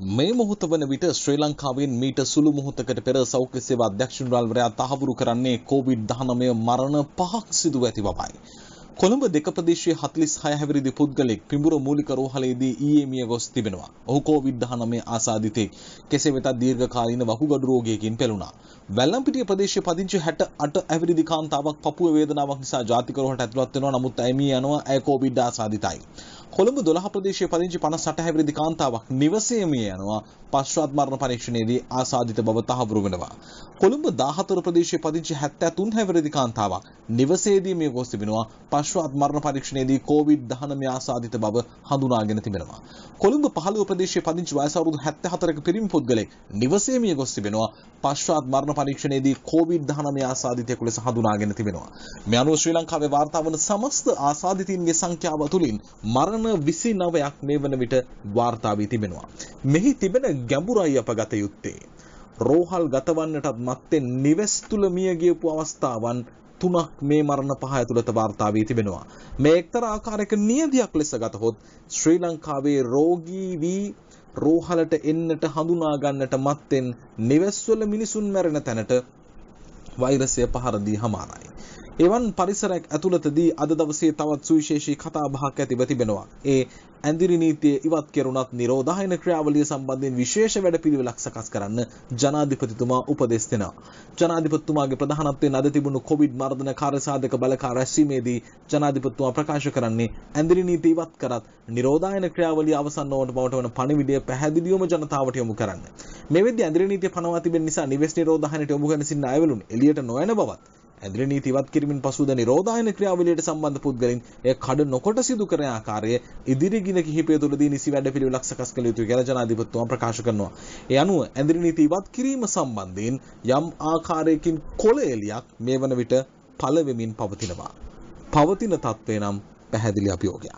මේ මොහොත වන විට ශ්‍රී ලංකාවෙන් මීට සුළු මොහොතකට පෙර සෞඛ්‍ය සේවා අධ්‍යක්ෂණවරයා තහවුරු කරන්නේ COVID-19 මරණ පහක් සිදු ඇති බවයි. කොළඹ දෙක ප්‍රදේශයේ 46 හැවිරිදි පුද්ගලෙක් පිඹුර මූලික රෝහලේදී ඊයේ මිය ගොස් තිබෙනවා. ඔහු COVID-19 ආසාදිතෙක්. කෙසේ වෙතත් දීර්ඝකාලීන වකුගඩු රෝගයකින් පෙළුණා. වැල්ලම්පිටිය ප්‍රදේශයේ පදිංචි 68 හැවිරිදි කාන්තාවක් පපුව වේදනාවක් නිසා ජාතික රෝහලට ඇතුළත් වෙනවා. නමුත් ඇය මිය යනවා. ඇය COVID ආසාදිතයි. කොළඹ 12 ප්‍රදේශයේ පදිංචි 58 හැවිරිදි කාන්තාවක් නිවසේම යනවා පශ්චාත් මරණ පරීක්ෂණයේදී ආසාදිත බව තහවුරු වෙනවා. කොළඹ 14 ප්‍රදේශයේ පදිංචි 73 හැවිරිදි කාන්තාවක් නිවසේදී මිය ගොස් තිබෙනවා. පශ්වාත් මරණ පරීක්ෂණයේදී COVID-19 ආසාදිත බව හඳුනාගෙන තිබෙනවා. කොළඹ 15 ප්‍රදේශයේ පදිංචි වයස අවුරුදු 74ක පිරිමි පුද්ගලෙක් නිවසේ මිය ගොස් තිබෙනවා. පශ්වාත් මරණ පරීක්ෂණයේදී COVID-19 ආසාදිතයෙකු ලෙස හඳුනාගෙන තිබෙනවා. මේ අනුව ශ්‍රී ලංකාවේ වාර්තා වන සමස්ත ආසාදිතයින්ගේ සංඛ්‍යාව තුළින් මරණ 29ක් මේ වන විට වාර්තා වී තිබෙනවා. මෙහි තිබෙන ගැඹුරයි අප ගත යුත්තේ. රෝහල් ගතවන්නටත් මත්තෙන් නිවෙස් තුල මිය ගියපු අවස්ථාවන් තුනක් මේ මරණ පහ ඇතුළත වාර්තා වී තිබෙනවා. මේ එක්තරා ආකාරයක නියතියක් ලෙස ගතහොත් ශ්‍රී ලංකාවේ රෝගී වී රෝහලට එන්නට හඳුනා ගන්නට මත්තෙන් නිවෙස්වල මිනිසුන් මැරෙන තැනට වෛරසය පහර දී හමාරයි. එවන් පරිසරයක් ඇතුළතදී අද දවසේ තවත් සුවිශේෂී කතා බහක් ඇතිව තිබෙනවා. ඒ ඇඳිරි නීතිය ඉවත් කෙරුණත් නිරෝධායන ක්‍රියාවලිය සම්බන්ධයෙන් විශේෂ වැඩපිළිවෙලක් සකස් කරන්න ජනාධිපතිතුමා උපදෙස් දෙනවා. ජනාධිපතිතුමාගේ ප්‍රධානත්වයෙන් අද තිබුණු කොවිඩ් මර්ධන කාර්යසාධක බලකා රැස්වීමේදී ජනාධිපතිතුමා ප්‍රකාශ කරන්නේ ඇඳිරි නීති ඉවත් කරත් නිරෝධායන ක්‍රියාවලිය අවසන් නොවන බවට වන පණිවිඩය පැහැදිලිවම ජනතාවට යොමු කරන්න. මෙවැදි ඇඳිරි නීතිය පනවා තිබෙන නිසා නිවෙස් නිරෝධායනයට යොමු කරන සින්න අයවලුන් එළියට නොයන බවත් ඇඳිරි නීති ඉවත් කිරීමෙන් පසුද නිරෝධායන ක්‍රියාවලියට සම්බන්ධ පුද්ගලයන් එය කඩ නොකොට සිදු කරන ආකාරය ඉදිරිගින කිහිපය තුළදී නිසි වැඩපිළිවෙලක් සකස් කළ යුතුයි කියලා ජනාධිපතිතුමා ප්‍රකාශ කරනවා. ඒ අනුව ඇඳිරි නීති ඉවත් කිරීම සම්බන්ධයෙන් යම් ආකාරයකින් කොළ එළියක් මේ වන විට පළ වෙමින් පවතිනවා. පවතින තත්ත්වය නම් පැහැදිලි අභියෝගයක්.